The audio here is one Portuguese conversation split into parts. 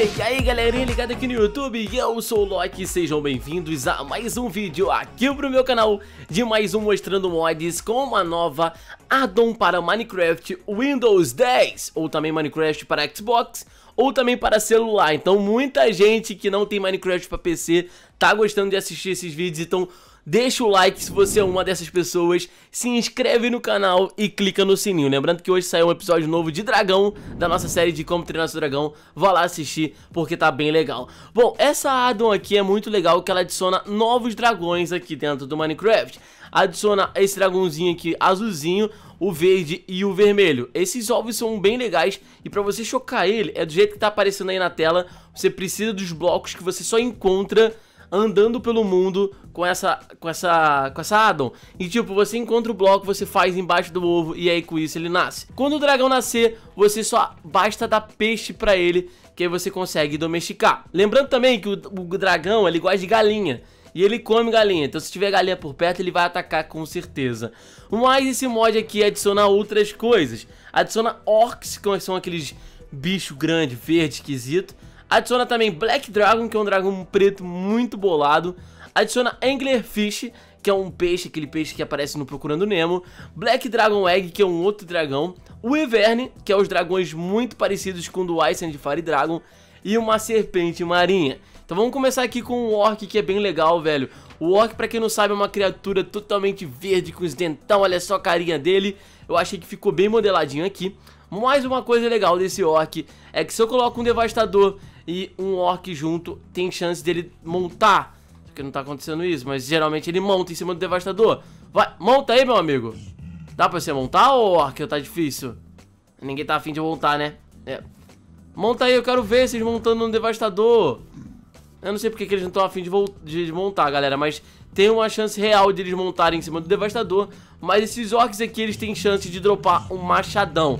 E aí galerinha ligada aqui no YouTube, eu sou o Loki Sejam bem-vindos a mais um vídeo aqui pro meu canal De mais um Mostrando Mods com uma nova addon para Minecraft Windows 10 Ou também Minecraft para Xbox ou também para celular Então muita gente que não tem Minecraft para PC tá gostando de assistir esses vídeos Então deixa o like se você é uma dessas pessoas, se inscreve no canal e clica no sininho. Lembrando que hoje saiu um episódio novo de Dragão, da nossa série de Como Treinar Seu Dragão. Vá lá assistir, porque tá bem legal. Bom, essa addon aqui é muito legal, que ela adiciona novos dragões aqui dentro do Minecraft. Adiciona esse dragãozinho aqui, azulzinho, o verde e o vermelho. Esses ovos são bem legais e para você chocar ele, é do jeito que tá aparecendo aí na tela, você precisa dos blocos que você só encontra andando pelo mundo com essa com essa com essa addon. E tipo, você encontra o bloco, você faz embaixo do ovo e aí com isso ele nasce. Quando o dragão nascer, você só basta dar peixe para ele que aí você consegue domesticar. Lembrando também que o, o dragão, ele gosta de galinha. E ele come galinha, então se tiver galinha por perto ele vai atacar com certeza Mas esse mod aqui adiciona outras coisas Adiciona orcs, que são aqueles bicho grande, verde, esquisito Adiciona também Black Dragon, que é um dragão preto muito bolado. Adiciona Anglerfish, que é um peixe, aquele peixe que aparece no Procurando Nemo. Black Dragon Egg, que é um outro dragão. O Everne, que é os dragões muito parecidos com o do Ice and Fire Dragon. E uma serpente marinha. Então vamos começar aqui com um orc que é bem legal, velho. O orc, pra quem não sabe, é uma criatura totalmente verde com os dentão, olha só a carinha dele. Eu achei que ficou bem modeladinho aqui. Mais uma coisa legal desse orc é que se eu coloco um devastador e um orc junto tem chance dele montar. Porque não tá acontecendo isso, mas geralmente ele monta em cima do devastador. Vai, monta aí, meu amigo. Dá pra você montar, ou orc? Tá difícil. Ninguém tá afim de montar, né? É. Monta aí, eu quero ver vocês montando no devastador. Eu não sei porque que eles não estão afim de, de montar, galera, mas tem uma chance real de eles montarem em cima do devastador. Mas esses orcs aqui, eles têm chance de dropar um machadão.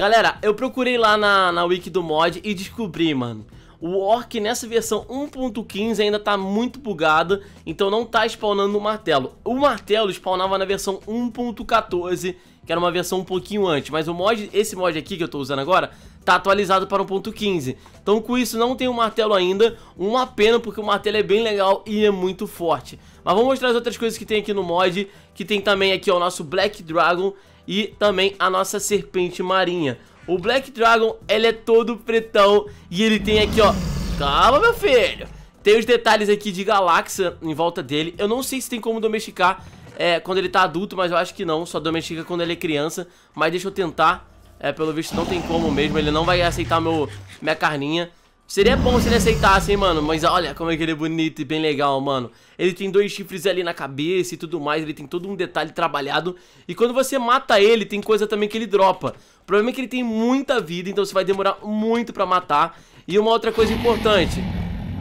Galera, eu procurei lá na, na wiki do mod e descobri, mano o Orc nessa versão 1.15 ainda tá muito bugado, então não tá spawnando o martelo. O martelo spawnava na versão 1.14, que era uma versão um pouquinho antes, mas o mod, esse mod aqui que eu tô usando agora, tá atualizado para 1.15. Então com isso não tem o martelo ainda, uma pena porque o martelo é bem legal e é muito forte. Mas vamos mostrar as outras coisas que tem aqui no mod, que tem também aqui ó, o nosso Black Dragon e também a nossa Serpente Marinha. O Black Dragon, ele é todo pretão e ele tem aqui, ó... Calma, meu filho! Tem os detalhes aqui de galáxia em volta dele. Eu não sei se tem como domesticar é, quando ele tá adulto, mas eu acho que não. Só domestica quando ele é criança. Mas deixa eu tentar. É, pelo visto não tem como mesmo. Ele não vai aceitar meu, minha carninha. Seria bom se ele aceitasse, hein, mano. Mas olha como é que ele é bonito e bem legal, mano. Ele tem dois chifres ali na cabeça e tudo mais. Ele tem todo um detalhe trabalhado. E quando você mata ele, tem coisa também que ele dropa. O problema é que ele tem muita vida, então você vai demorar muito pra matar. E uma outra coisa importante...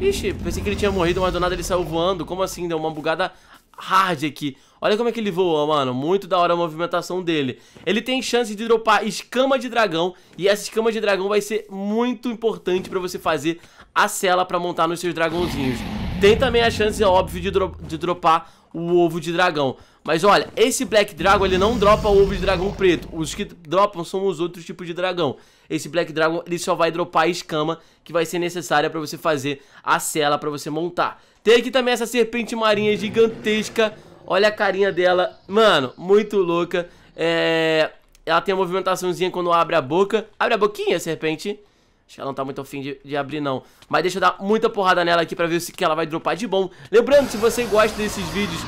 Ixi, pensei que ele tinha morrido, mas do nada ele saiu voando. Como assim? Deu uma bugada hard aqui. Olha como é que ele voa, mano. Muito da hora a movimentação dele. Ele tem chance de dropar escama de dragão. E essa escama de dragão vai ser muito importante pra você fazer a cela pra montar nos seus dragãozinhos. Tem também a chance, óbvio, de, dro de dropar o ovo de dragão. Mas olha, esse Black Dragon, ele não dropa ovo de dragão preto. Os que dropam são os outros tipos de dragão. Esse Black Dragon, ele só vai dropar a escama que vai ser necessária pra você fazer a cela, pra você montar. Tem aqui também essa serpente marinha gigantesca. Olha a carinha dela. Mano, muito louca. É... Ela tem uma movimentaçãozinha quando abre a boca. Abre a boquinha, serpente. Acho que ela não tá muito afim de, de abrir, não. Mas deixa eu dar muita porrada nela aqui pra ver se que ela vai dropar de bom. Lembrando, se você gosta desses vídeos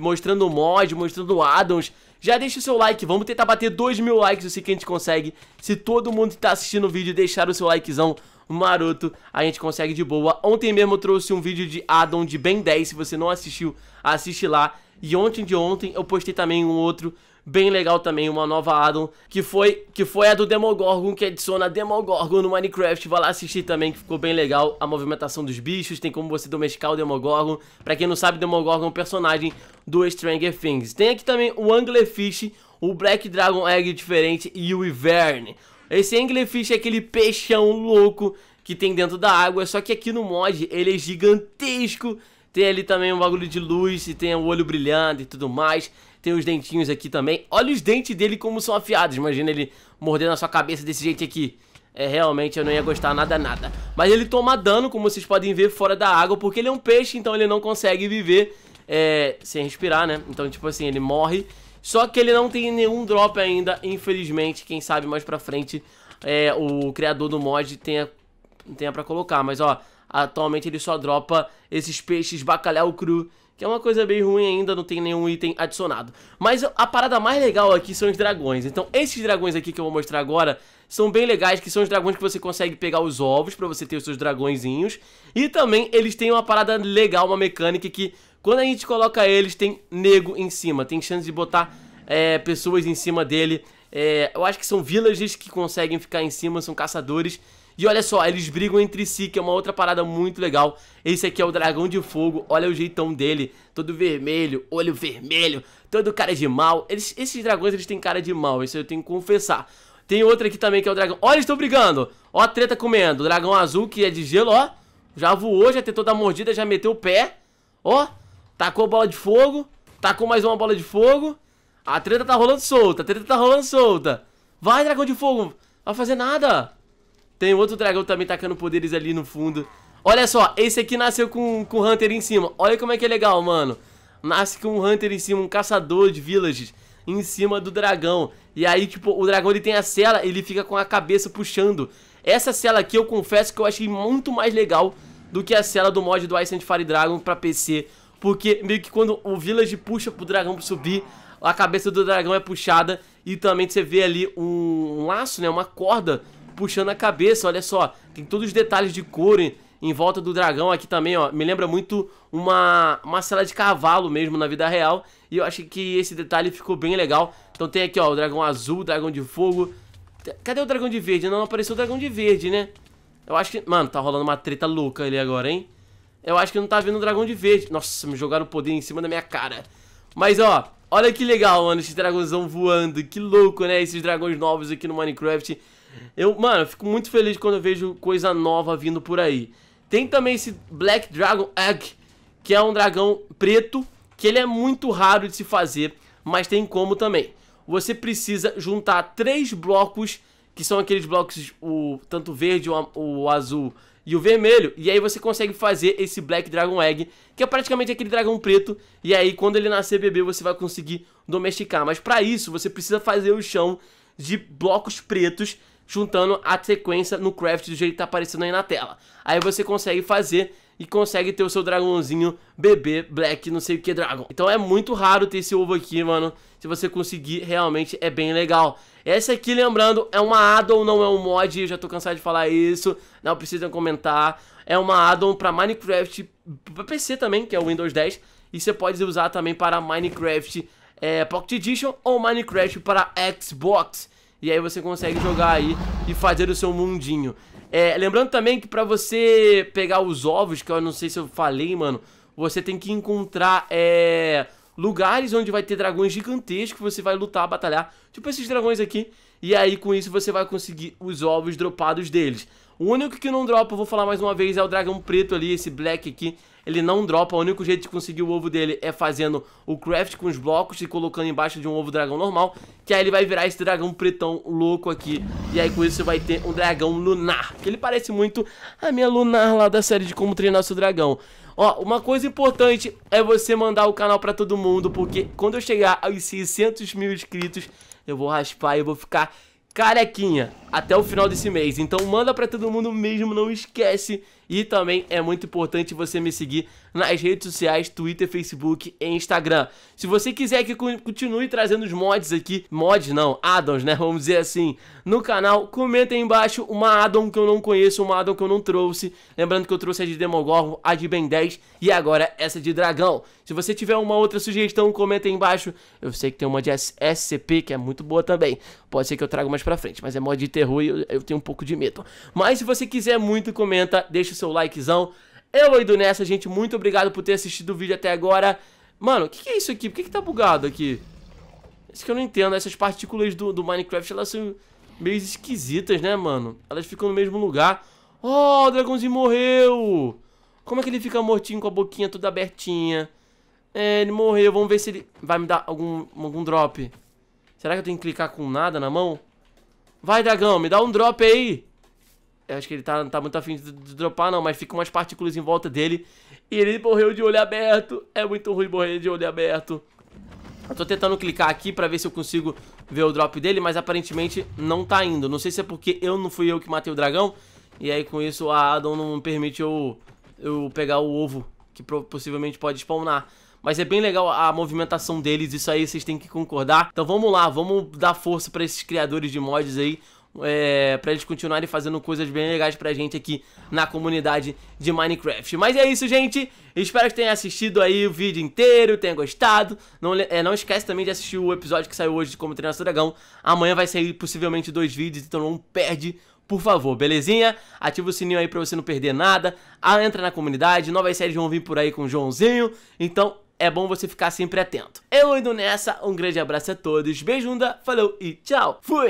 mostrando o mod, mostrando addons. Já deixa o seu like, vamos tentar bater 2 mil likes, eu sei que a gente consegue. Se todo mundo que tá assistindo o vídeo deixar o seu likezão maroto, a gente consegue de boa. Ontem mesmo eu trouxe um vídeo de addon de Ben 10, se você não assistiu, assiste lá. E ontem de ontem eu postei também um outro bem legal também, uma nova addon, que foi, que foi a do Demogorgon, que adiciona Demogorgon no Minecraft. Vai lá assistir também, que ficou bem legal a movimentação dos bichos, tem como você domesticar o Demogorgon. Pra quem não sabe, Demogorgon é um personagem do Stranger Things. Tem aqui também o Anglerfish, o Black Dragon Egg diferente e o Iverne. Esse Anglerfish é aquele peixão louco que tem dentro da água, só que aqui no mod ele é gigantesco. Tem ali também um bagulho de luz e tem o um olho brilhando e tudo mais. Tem os dentinhos aqui também. Olha os dentes dele como são afiados. Imagina ele mordendo a sua cabeça desse jeito aqui. É, realmente eu não ia gostar nada, nada. Mas ele toma dano, como vocês podem ver, fora da água, porque ele é um peixe, então ele não consegue viver é, sem respirar, né? Então, tipo assim, ele morre. Só que ele não tem nenhum drop ainda, infelizmente. Quem sabe mais pra frente é, o criador do mod tenha, tenha pra colocar. Mas, ó, Atualmente ele só dropa esses peixes bacalhau cru, que é uma coisa bem ruim ainda, não tem nenhum item adicionado. Mas a parada mais legal aqui são os dragões. Então esses dragões aqui que eu vou mostrar agora são bem legais, que são os dragões que você consegue pegar os ovos para você ter os seus dragõezinhos. E também eles têm uma parada legal, uma mecânica que quando a gente coloca eles tem nego em cima. Tem chance de botar é, pessoas em cima dele. É, eu acho que são villagers que conseguem ficar em cima, são caçadores. E olha só, eles brigam entre si, que é uma outra parada muito legal. Esse aqui é o Dragão de Fogo, olha o jeitão dele, todo vermelho, olho vermelho, todo cara de mal. Eles, esses dragões, eles têm cara de mal, isso eu tenho que confessar. Tem outra aqui também que é o dragão. Olha, eles estão brigando. Ó a treta comendo. O dragão azul, que é de gelo, ó. Já voou, já tentou dar mordida, já meteu o pé. Ó, tacou bola de fogo. Tacou mais uma bola de fogo. A treta tá rolando solta, a treta tá rolando solta. Vai, dragão de fogo. Não vai fazer nada. Tem outro dragão também tacando poderes ali no fundo. Olha só, esse aqui nasceu com, com Hunter em cima. Olha como é que é legal, mano. Nasce com um Hunter em cima, um caçador de villages em cima do dragão. E aí, tipo, o dragão ele tem a cela, ele fica com a cabeça puxando. Essa cela aqui eu confesso que eu achei muito mais legal do que a cela do mod do Ice and Fire Dragon pra PC. Porque meio que quando o village puxa pro dragão subir, a cabeça do dragão é puxada e também você vê ali um laço, né, uma corda puxando a cabeça, olha só. Tem todos os detalhes de couro em, em volta do dragão aqui também, ó. Me lembra muito uma, uma de cavalo mesmo na vida real. E eu acho que esse detalhe ficou bem legal. Então tem aqui, ó, o dragão azul, o dragão de fogo. Cadê o dragão de verde? Não, apareceu o dragão de verde, né? Eu acho que... Mano, tá rolando uma treta louca ali agora, hein? Eu acho que não tá vendo o dragão de verde. Nossa, me jogaram o poder em cima da minha cara. Mas, ó, olha que legal, mano, esses dragãozão voando. Que louco, né? Esses dragões novos aqui no Minecraft. Eu, mano, eu fico muito feliz quando eu vejo coisa nova vindo por aí. Tem também esse Black Dragon Egg, que é um dragão preto, que ele é muito raro de se fazer, mas tem como também. Você precisa juntar três blocos, que são aqueles blocos, o tanto verde, o, o azul e o vermelho, e aí você consegue fazer esse Black Dragon Egg, que é praticamente aquele dragão preto, e aí quando ele nascer bebê você vai conseguir domesticar. Mas para isso você precisa fazer o chão de blocos pretos juntando a sequência no craft do jeito que tá aparecendo aí na tela. Aí você consegue fazer e consegue ter o seu dragãozinho bebê black não sei o que dragão Então é muito raro ter esse ovo aqui, mano. Se você conseguir, realmente é bem legal. Essa aqui, lembrando, é uma addon, não é um mod, eu já tô cansado de falar isso, não precisa comentar. É uma addon para Minecraft pra PC também, que é o Windows 10, e você pode usar também para Minecraft é, Pocket Edition ou Minecraft para Xbox. E aí você consegue jogar aí e fazer o seu mundinho. É, lembrando também que pra você pegar os ovos, que eu não sei se eu falei, mano, você tem que encontrar é, lugares onde vai ter dragões gigantescos que você vai lutar, batalhar. Tipo esses dragões aqui e aí com isso você vai conseguir os ovos dropados deles. O único que não dropa, eu vou falar mais uma vez, é o dragão preto ali, esse black aqui. Ele não dropa, o único jeito de conseguir o ovo dele é fazendo o craft com os blocos e colocando embaixo de um ovo dragão normal. Que aí ele vai virar esse dragão pretão louco aqui. E aí com isso você vai ter um dragão lunar. Que ele parece muito a minha lunar lá da série de como treinar seu dragão. Ó, uma coisa importante é você mandar o canal pra todo mundo, porque quando eu chegar aos 600 mil inscritos, eu vou raspar e eu vou ficar carequinha até o final desse mês. Então manda pra todo mundo mesmo, não esquece e também é muito importante você me seguir nas redes sociais, Twitter, Facebook e Instagram. Se você quiser que continue trazendo os mods aqui, mods não, addons, né? Vamos dizer assim, no canal, comenta aí embaixo uma addon que eu não conheço, uma addon que eu não trouxe. Lembrando que eu trouxe a de Demogorgon, a de Ben 10 e agora essa de Dragão. Se você tiver uma outra sugestão, comenta aí embaixo. Eu sei que tem uma de SCP que é muito boa também. Pode ser que eu traga mais pra frente, mas é mod de terror e eu, eu tenho um pouco de medo. Mas se você quiser muito, comenta, deixa o seu likezão. Eu vou indo nessa, gente. Muito obrigado por ter assistido o vídeo até agora. Mano, o que, que, é isso aqui? Por que, que tá bugado aqui? Isso que eu não entendo. Essas partículas do, do Minecraft, elas são meio esquisitas, né, mano? Elas ficam no mesmo lugar. Oh, o dragãozinho morreu! Como é que ele fica mortinho com a boquinha toda abertinha? É, ele morreu. Vamos ver se ele vai me dar algum, algum drop. Será que eu tenho que clicar com nada na mão? Vai, dragão, me dá um drop aí acho que ele tá, não tá muito afim de, de dropar, não, mas fica umas partículas em volta dele. E ele morreu de olho aberto. É muito ruim morrer de olho aberto. Eu tô tentando clicar aqui pra ver se eu consigo ver o drop dele, mas aparentemente não tá indo. Não sei se é porque eu não fui eu que matei o dragão, e aí com isso a Adam não permite eu, eu pegar o ovo, que possivelmente pode spawnar. Mas é bem legal a movimentação deles, isso aí vocês têm que concordar. Então vamos lá, vamos dar força pra esses criadores de mods aí é, para eles continuarem fazendo coisas bem legais pra gente aqui na comunidade de Minecraft. Mas é isso, gente. Espero que tenha assistido aí o vídeo inteiro, tenha gostado. Não, é, não esquece também de assistir o episódio que saiu hoje de Como Treinar Seu Dragão. Amanhã vai sair possivelmente dois vídeos, então não perde por favor, belezinha? Ativa o sininho aí pra você não perder nada. Ah, entra na comunidade, novas séries vão vir por aí com o Joãozinho. Então é bom você ficar sempre atento. Eu indo nessa, um grande abraço a todos, beijunda, falou e tchau. Fui!